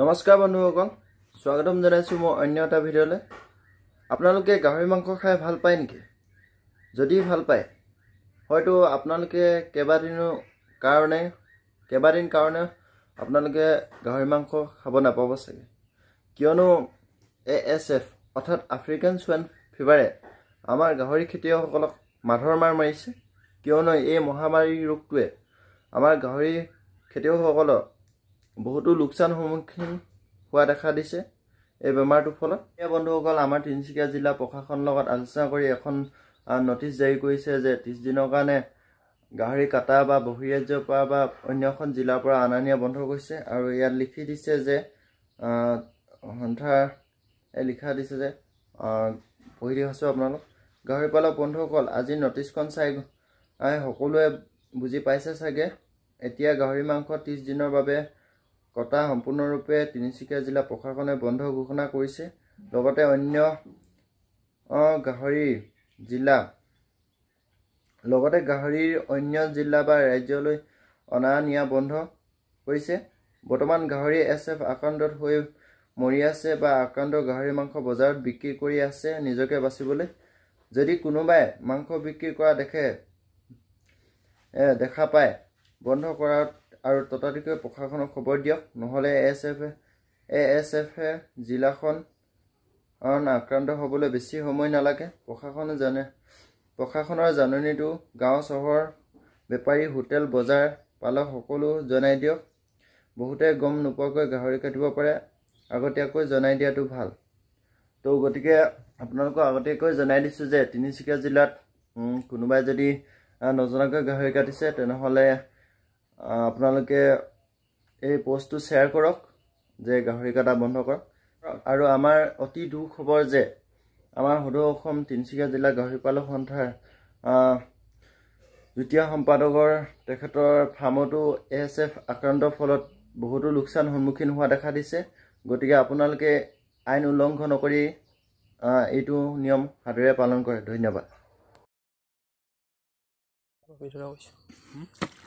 নমস্কাৰ বন্ধুসকল স্বাগতম জনাইছোঁ মোৰ অন্য এটা ভিডিঅ'লৈ আপোনালোকে গাহৰি মাংস খাই ভাল পায় নেকি যদি ভাল পায় হয়তো আপোনালোকে কেইবাদিনো কাৰণে কেইবাদিন কাৰণে আপোনালোকে গাহৰি মাংস খাব নাপাব চাগে কিয়নো এ এছ এফ অৰ্থাৎ আফ্ৰিকান চুৱেন ফিভাৰে আমাৰ গাহৰি খেতিয়কসকলক মাধৰ মাৰ মাৰিছে কিয়নো এই মহামাৰী ৰোগটোৱে আমাৰ গাহৰি খেতিয়কসকলৰ বহুতো লোকচান সন্মুখীন হোৱা দেখা দিছে এই বেমাৰটোৰ ফলত এতিয়া বন্ধুসকল আমাৰ তিনিচুকীয়া জিলা প্ৰশাসনৰ লগত আলোচনা কৰি এখন নটিছ জাৰি কৰিছে যে ত্ৰিছ দিনৰ কাৰণে গাহৰি কাটা বা ৰাজ্যৰ পৰা বা অন্য এখন জিলাৰ পৰা অনা নিয়া বন্ধ কৰিছে আৰু ইয়াত লিখি দিছে যে সন্থাৰ লিখা দিছে যে পঢ়ি আছোঁ আপোনালোক গাহৰি পালক বন্ধুসকল আজি নটিছখন চাই সকলোৱে বুজি পাইছে চাগে এতিয়া গাহৰি মাংস ত্ৰিছ দিনৰ বাবে কটা সম্পূৰ্ণৰূপে তিনিচুকীয়া জিলা প্ৰশাসনে বন্ধ ঘোষণা কৰিছে লগতে অন্য গাহৰি জিলা লগতে গাহৰিৰ অন্য জিলা বা ৰাজ্যলৈ অনা নিয়া বন্ধ কৰিছে বৰ্তমান গাহৰি এছ এফ আক্ৰান্তত হৈ মৰি আছে বা আক্ৰান্ত গাহৰি মাংস বজাৰত বিক্ৰী কৰি আছে নিজকে বাচিবলৈ যদি কোনোবাই মাংস বিক্ৰী কৰা দেখে দেখা পায় বন্ধ কৰাত আৰু ততাতৈ প্ৰশাসনক খবৰ দিয়ক নহ'লে A S F A S F এ জিলাখন আক্ৰান্ত হ'বলৈ বেছি সময় নালাগে প্ৰশাসনে জানে প্ৰশাসনৰ জাননীটো গাঁও চহৰ বেপাৰী হোটেল বজাৰ পালক সকলো জনাই দিয়ক বহুতে গম নোপোৱাকৈ গাহৰি কাটিব পাৰে আগতীয়াকৈ জনাই দিয়াটো ভাল তো গতিকে আপোনালোকক আগতীয়াকৈ জনাই দিছোঁ যে তিনিচুকীয়া জিলাত কোনোবাই যদি নজনাকৈ গাহৰি কাটিছে তেনেহ'লে আপোনালোকে এই পোষ্টটো শ্বেয়াৰ কৰক যে গাহৰি কটা বন্ধ কৰক আৰু আমাৰ অতি দুখ খবৰ যে আমাৰ সদৌ অসম তিনিচুকীয়া জিলা গাহৰি পালক সন্থাৰ যুটীয়া সম্পাদকৰ তেখেতৰ ফাৰ্মতো এ এছ এফ আক্ৰান্তৰ ফলত বহুতো লোকচান সন্মুখীন হোৱা দেখা দিছে গতিকে আপোনালোকে আইন উলংঘন নকৰি এইটো নিয়ম সাদৰে পালন কৰে ধন্যবাদ